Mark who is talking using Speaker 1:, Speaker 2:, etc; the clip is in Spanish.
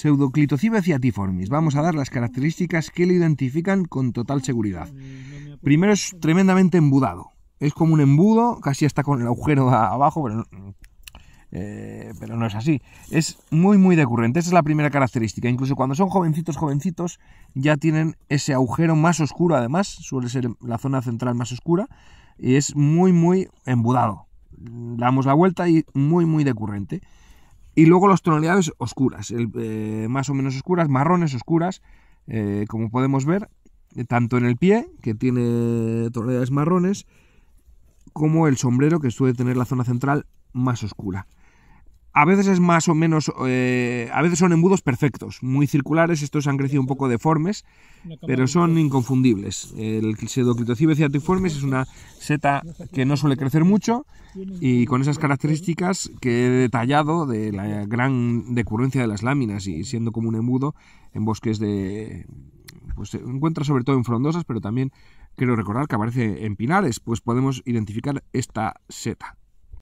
Speaker 1: Pseudoclitocybe ciatiformis. Vamos a dar las características que lo identifican con total seguridad. Primero es tremendamente embudado. Es como un embudo, casi está con el agujero abajo, eh, pero no, es así. Es muy, muy decurrente, Esa es la primera característica. Incluso cuando son jovencitos, jovencitos, ya tienen ese agujero más oscuro, además, suele ser la zona central más oscura, y es muy, muy embudado. damos la vuelta y muy, muy decurrente. Y luego las tonalidades oscuras, eh, más o menos oscuras, marrones oscuras, eh, como podemos ver, eh, tanto en el pie, que tiene tonalidades marrones, como el sombrero, que suele tener la zona central más oscura a veces es más o menos, eh, a veces son embudos perfectos, muy circulares, estos han crecido un poco deformes, pero son inconfundibles. El pseudoclitocibe ciatiformes es una seta que no suele crecer mucho y con esas características que he detallado de la gran decurrencia de las láminas y siendo como un embudo en bosques de... pues se encuentra sobre todo en frondosas, pero también quiero recordar que aparece en pinares, pues podemos identificar esta seta.